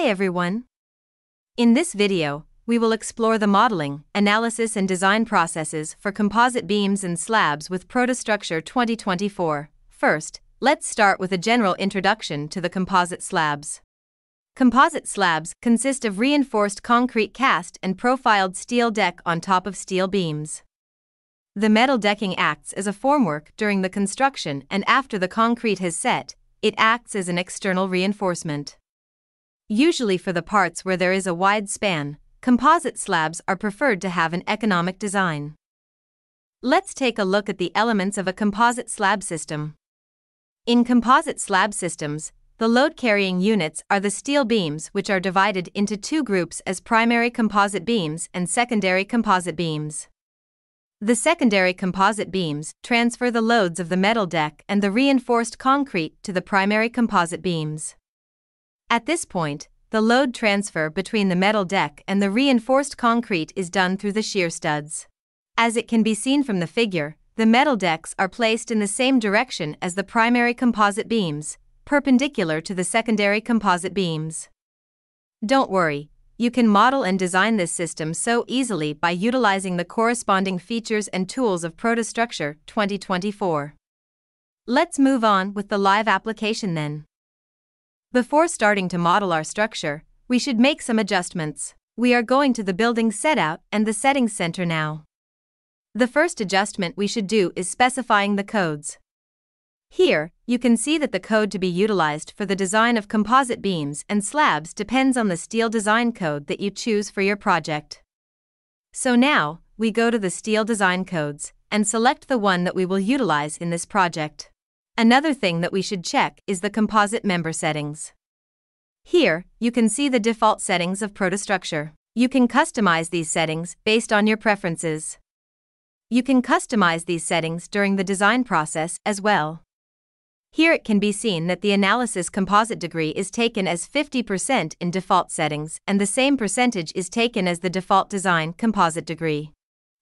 Hi everyone! In this video, we will explore the modeling, analysis and design processes for composite beams and slabs with Protostructure 2024. First, let's start with a general introduction to the composite slabs. Composite slabs consist of reinforced concrete cast and profiled steel deck on top of steel beams. The metal decking acts as a formwork during the construction and after the concrete has set, it acts as an external reinforcement. Usually for the parts where there is a wide span, composite slabs are preferred to have an economic design. Let's take a look at the elements of a composite slab system. In composite slab systems, the load-carrying units are the steel beams which are divided into two groups as primary composite beams and secondary composite beams. The secondary composite beams transfer the loads of the metal deck and the reinforced concrete to the primary composite beams. At this point, the load transfer between the metal deck and the reinforced concrete is done through the shear studs. As it can be seen from the figure, the metal decks are placed in the same direction as the primary composite beams, perpendicular to the secondary composite beams. Don't worry, you can model and design this system so easily by utilizing the corresponding features and tools of Protostructure 2024. Let's move on with the live application then. Before starting to model our structure, we should make some adjustments. We are going to the building set out and the settings center now. The first adjustment we should do is specifying the codes. Here, you can see that the code to be utilized for the design of composite beams and slabs depends on the steel design code that you choose for your project. So now, we go to the steel design codes and select the one that we will utilize in this project. Another thing that we should check is the composite member settings. Here, you can see the default settings of Protostructure. You can customize these settings based on your preferences. You can customize these settings during the design process as well. Here it can be seen that the analysis composite degree is taken as 50% in default settings and the same percentage is taken as the default design composite degree.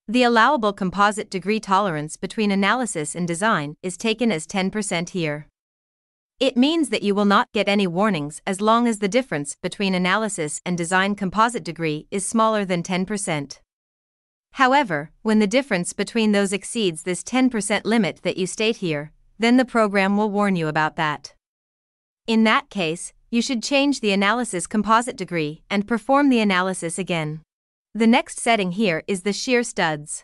The allowable composite degree tolerance between analysis and design is taken as 10% here. It means that you will not get any warnings as long as the difference between analysis and design composite degree is smaller than 10%. However, when the difference between those exceeds this 10% limit that you state here, then the program will warn you about that. In that case, you should change the analysis composite degree and perform the analysis again. The next setting here is the shear studs.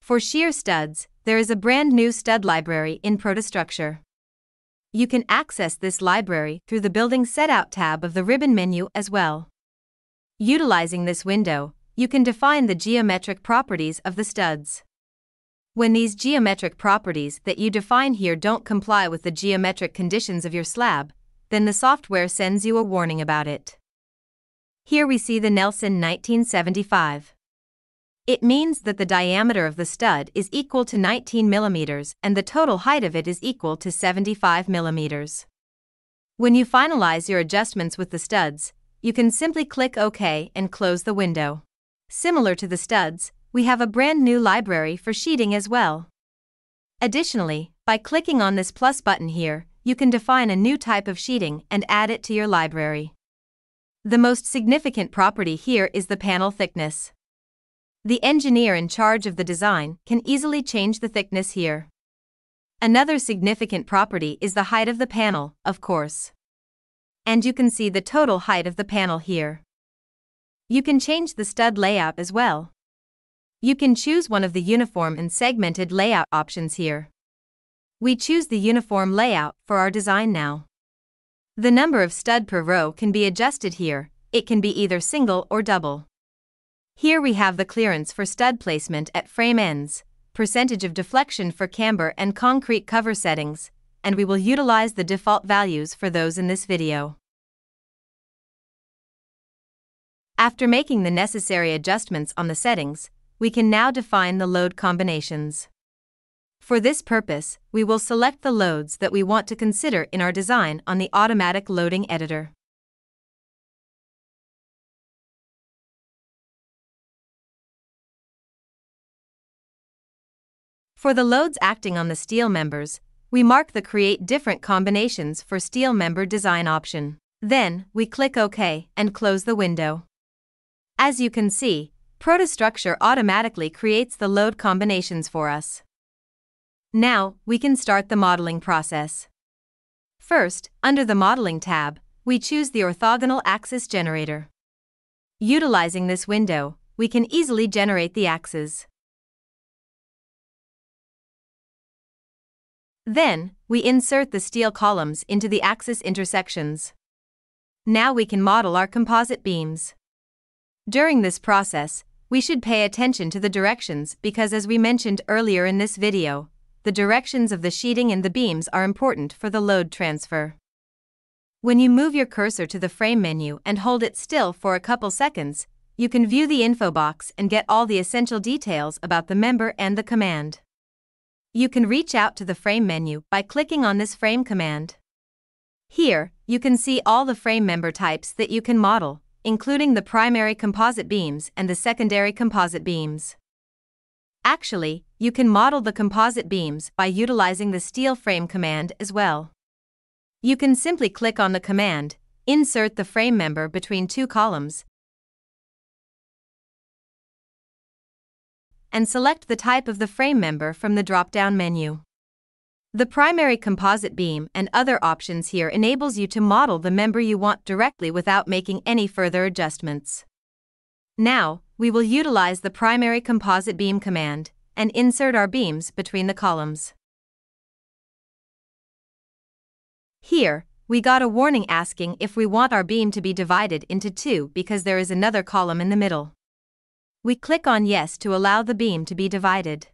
For shear studs, there is a brand new stud library in Protostructure. You can access this library through the Building Set Out tab of the ribbon menu as well. Utilizing this window, you can define the geometric properties of the studs. When these geometric properties that you define here don't comply with the geometric conditions of your slab, then the software sends you a warning about it. Here we see the Nelson 1975. It means that the diameter of the stud is equal to 19 mm and the total height of it is equal to 75 mm. When you finalize your adjustments with the studs, you can simply click OK and close the window. Similar to the studs, we have a brand new library for sheeting as well. Additionally, by clicking on this plus button here, you can define a new type of sheeting and add it to your library. The most significant property here is the panel thickness. The engineer in charge of the design can easily change the thickness here. Another significant property is the height of the panel, of course. And you can see the total height of the panel here. You can change the stud layout as well. You can choose one of the uniform and segmented layout options here. We choose the uniform layout for our design now. The number of stud per row can be adjusted here, it can be either single or double. Here we have the clearance for stud placement at frame ends, percentage of deflection for camber and concrete cover settings, and we will utilize the default values for those in this video. After making the necessary adjustments on the settings, we can now define the load combinations. For this purpose, we will select the loads that we want to consider in our design on the Automatic Loading Editor. For the loads acting on the steel members, we mark the Create Different Combinations for Steel Member Design option. Then, we click OK and close the window. As you can see, Protostructure automatically creates the load combinations for us. Now, we can start the modeling process. First, under the Modeling tab, we choose the orthogonal axis generator. Utilizing this window, we can easily generate the axes. Then, we insert the steel columns into the axis intersections. Now we can model our composite beams. During this process, we should pay attention to the directions because as we mentioned earlier in this video, the directions of the sheeting and the beams are important for the load transfer. When you move your cursor to the frame menu and hold it still for a couple seconds, you can view the info box and get all the essential details about the member and the command. You can reach out to the frame menu by clicking on this frame command. Here, you can see all the frame member types that you can model, including the primary composite beams and the secondary composite beams. Actually, you can model the composite beams by utilizing the steel frame command as well. You can simply click on the command, insert the frame member between two columns, and select the type of the frame member from the drop-down menu. The primary composite beam and other options here enables you to model the member you want directly without making any further adjustments. Now, we will utilize the primary composite beam command and insert our beams between the columns. Here, we got a warning asking if we want our beam to be divided into two because there is another column in the middle. We click on Yes to allow the beam to be divided.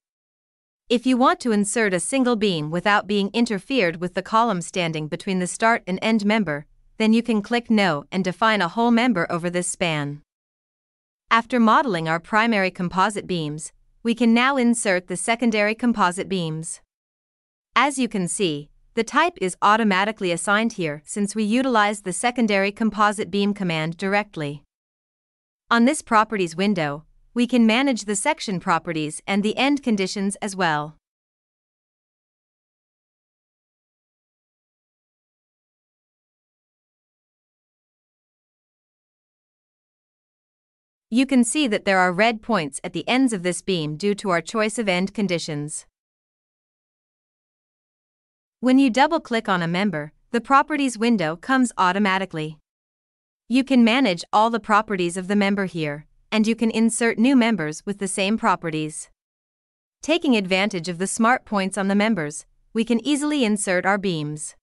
If you want to insert a single beam without being interfered with the column standing between the start and end member, then you can click No and define a whole member over this span. After modeling our primary composite beams, we can now insert the secondary composite beams. As you can see, the type is automatically assigned here since we utilize the secondary composite beam command directly. On this properties window, we can manage the section properties and the end conditions as well. You can see that there are red points at the ends of this beam due to our choice of end conditions. When you double-click on a member, the Properties window comes automatically. You can manage all the properties of the member here, and you can insert new members with the same properties. Taking advantage of the smart points on the members, we can easily insert our beams.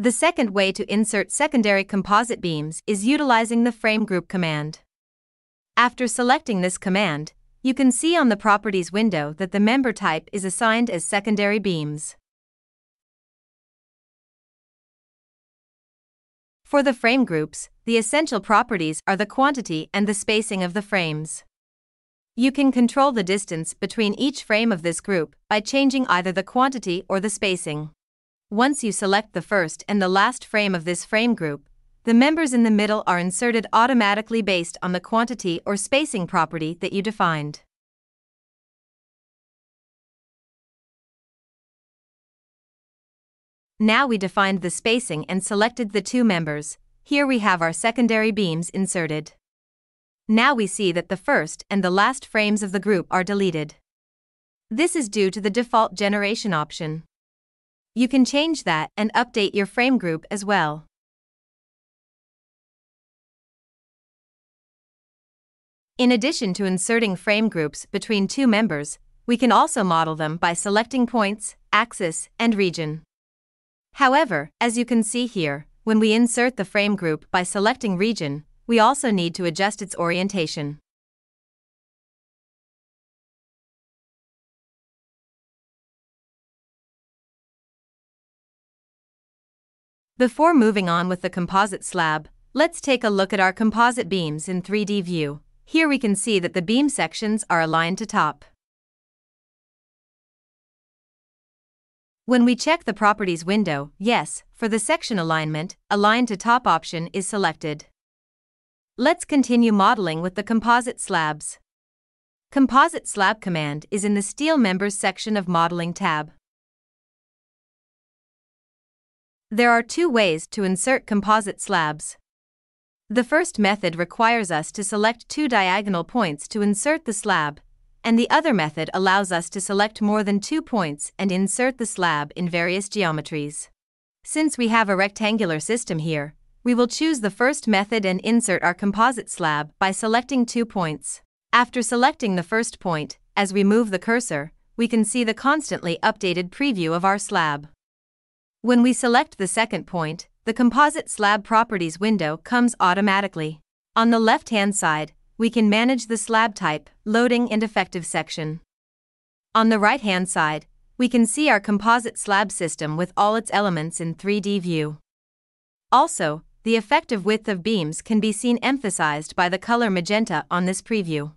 The second way to insert secondary composite beams is utilizing the frame group command. After selecting this command, you can see on the Properties window that the member type is assigned as secondary beams. For the frame groups, the essential properties are the quantity and the spacing of the frames. You can control the distance between each frame of this group by changing either the quantity or the spacing. Once you select the first and the last frame of this frame group, the members in the middle are inserted automatically based on the quantity or spacing property that you defined. Now we defined the spacing and selected the two members, here we have our secondary beams inserted. Now we see that the first and the last frames of the group are deleted. This is due to the default generation option. You can change that and update your frame group as well. In addition to inserting frame groups between two members, we can also model them by selecting points, axis, and region. However, as you can see here, when we insert the frame group by selecting region, we also need to adjust its orientation. Before moving on with the composite slab, let's take a look at our composite beams in 3D view. Here we can see that the beam sections are aligned to top. When we check the Properties window, yes, for the section alignment, Align to Top option is selected. Let's continue modeling with the Composite Slabs. Composite Slab command is in the Steel Members section of Modeling tab. There are two ways to insert composite slabs. The first method requires us to select two diagonal points to insert the slab, and the other method allows us to select more than two points and insert the slab in various geometries. Since we have a rectangular system here, we will choose the first method and insert our composite slab by selecting two points. After selecting the first point, as we move the cursor, we can see the constantly updated preview of our slab. When we select the second point, the Composite Slab Properties window comes automatically. On the left-hand side, we can manage the slab type, loading and effective section. On the right-hand side, we can see our composite slab system with all its elements in 3D view. Also, the effective width of beams can be seen emphasized by the color magenta on this preview.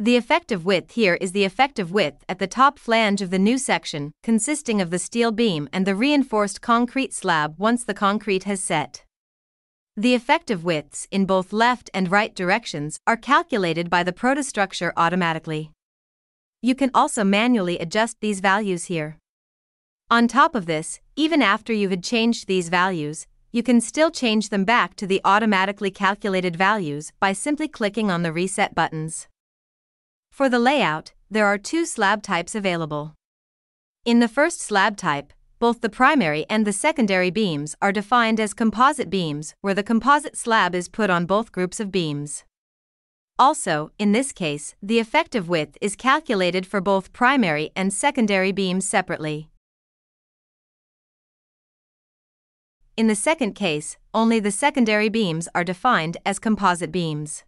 The effective width here is the effective width at the top flange of the new section, consisting of the steel beam and the reinforced concrete slab once the concrete has set. The effective widths in both left and right directions are calculated by the protostructure automatically. You can also manually adjust these values here. On top of this, even after you had changed these values, you can still change them back to the automatically calculated values by simply clicking on the reset buttons. For the layout, there are two slab types available. In the first slab type, both the primary and the secondary beams are defined as composite beams where the composite slab is put on both groups of beams. Also, in this case, the effective width is calculated for both primary and secondary beams separately. In the second case, only the secondary beams are defined as composite beams.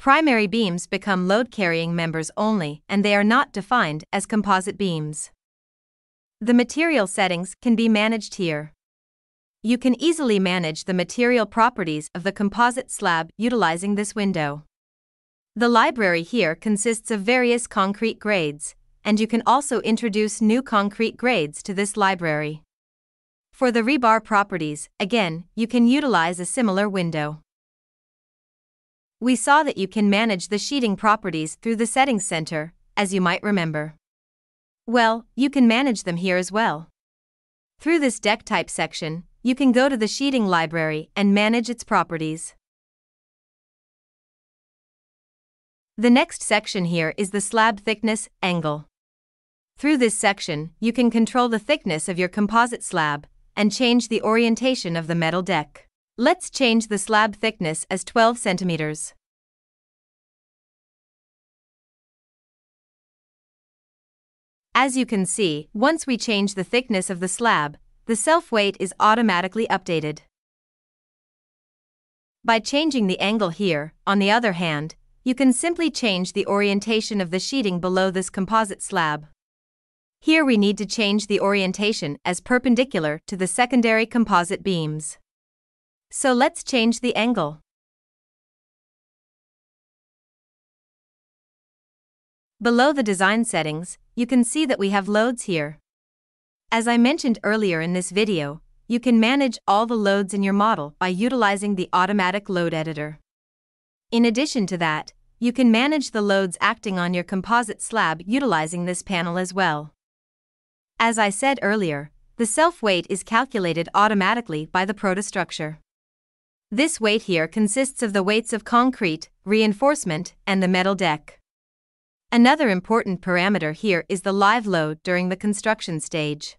Primary beams become load-carrying members only and they are not defined as composite beams. The material settings can be managed here. You can easily manage the material properties of the composite slab utilizing this window. The library here consists of various concrete grades, and you can also introduce new concrete grades to this library. For the rebar properties, again, you can utilize a similar window. We saw that you can manage the sheeting properties through the Settings Center, as you might remember. Well, you can manage them here as well. Through this Deck Type section, you can go to the sheeting library and manage its properties. The next section here is the slab thickness angle. Through this section, you can control the thickness of your composite slab and change the orientation of the metal deck. Let's change the slab thickness as 12 centimeters. As you can see, once we change the thickness of the slab, the self-weight is automatically updated. By changing the angle here, on the other hand, you can simply change the orientation of the sheeting below this composite slab. Here we need to change the orientation as perpendicular to the secondary composite beams. So let's change the angle. Below the design settings, you can see that we have loads here. As I mentioned earlier in this video, you can manage all the loads in your model by utilizing the automatic load editor. In addition to that, you can manage the loads acting on your composite slab utilizing this panel as well. As I said earlier, the self-weight is calculated automatically by the protostructure. This weight here consists of the weights of concrete, reinforcement, and the metal deck. Another important parameter here is the live load during the construction stage.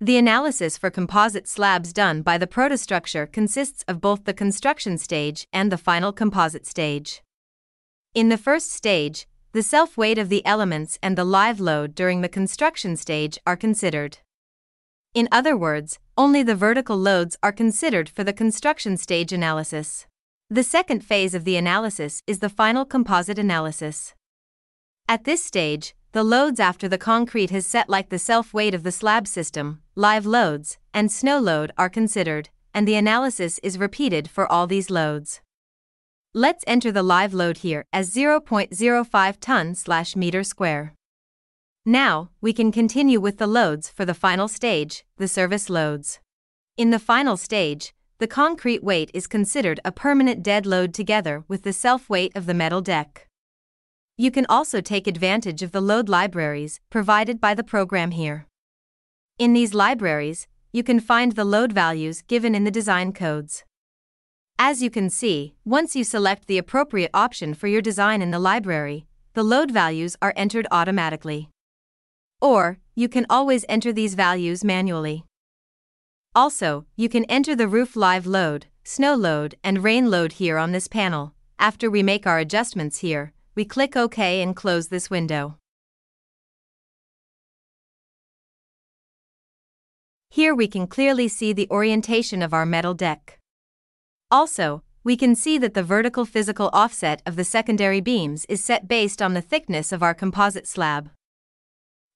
The analysis for composite slabs done by the protostructure consists of both the construction stage and the final composite stage. In the first stage, the self weight of the elements and the live load during the construction stage are considered. In other words, only the vertical loads are considered for the construction stage analysis. The second phase of the analysis is the final composite analysis. At this stage, the loads after the concrete has set like the self-weight of the slab system, live loads, and snow load are considered, and the analysis is repeated for all these loads. Let's enter the live load here as 0.05 ton slash meter square. Now, we can continue with the loads for the final stage, the service loads. In the final stage, the concrete weight is considered a permanent dead load together with the self weight of the metal deck. You can also take advantage of the load libraries provided by the program here. In these libraries, you can find the load values given in the design codes. As you can see, once you select the appropriate option for your design in the library, the load values are entered automatically. Or, you can always enter these values manually. Also, you can enter the roof live load, snow load and rain load here on this panel. After we make our adjustments here, we click OK and close this window. Here we can clearly see the orientation of our metal deck. Also, we can see that the vertical physical offset of the secondary beams is set based on the thickness of our composite slab.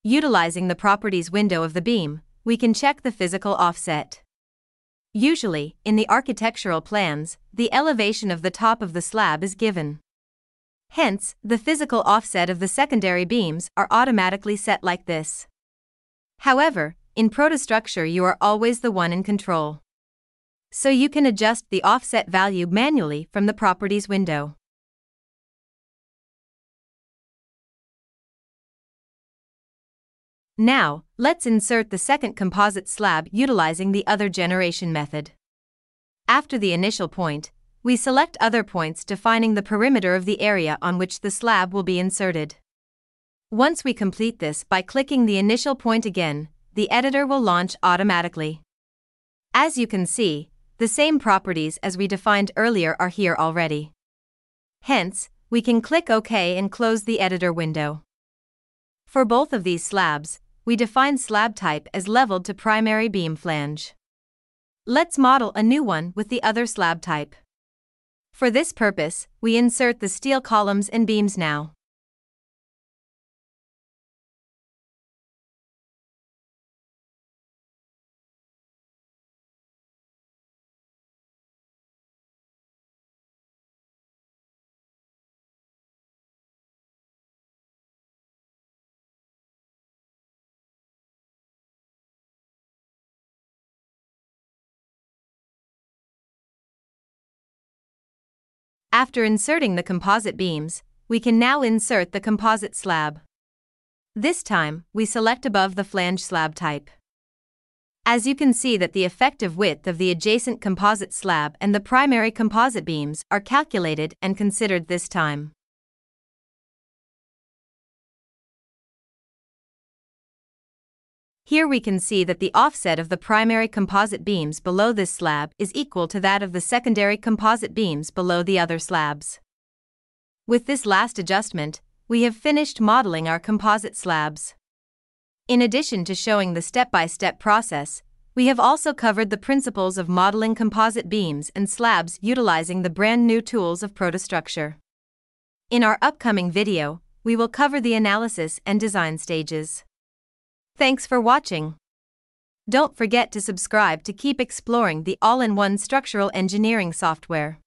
Utilizing the properties window of the beam, we can check the physical offset. Usually, in the architectural plans, the elevation of the top of the slab is given. Hence, the physical offset of the secondary beams are automatically set like this. However, in protostructure you are always the one in control. So you can adjust the offset value manually from the properties window. Now, let's insert the second composite slab utilizing the other generation method. After the initial point, we select other points defining the perimeter of the area on which the slab will be inserted. Once we complete this by clicking the initial point again, the editor will launch automatically. As you can see, the same properties as we defined earlier are here already. Hence, we can click OK and close the editor window. For both of these slabs, we define slab type as leveled to primary beam flange. Let's model a new one with the other slab type. For this purpose, we insert the steel columns and beams now. After inserting the composite beams, we can now insert the composite slab. This time, we select above the flange slab type. As you can see that the effective width of the adjacent composite slab and the primary composite beams are calculated and considered this time. Here we can see that the offset of the primary composite beams below this slab is equal to that of the secondary composite beams below the other slabs. With this last adjustment, we have finished modeling our composite slabs. In addition to showing the step-by-step -step process, we have also covered the principles of modeling composite beams and slabs utilizing the brand new tools of protostructure. In our upcoming video, we will cover the analysis and design stages. Thanks for watching. Don't forget to subscribe to keep exploring the all in one structural engineering software.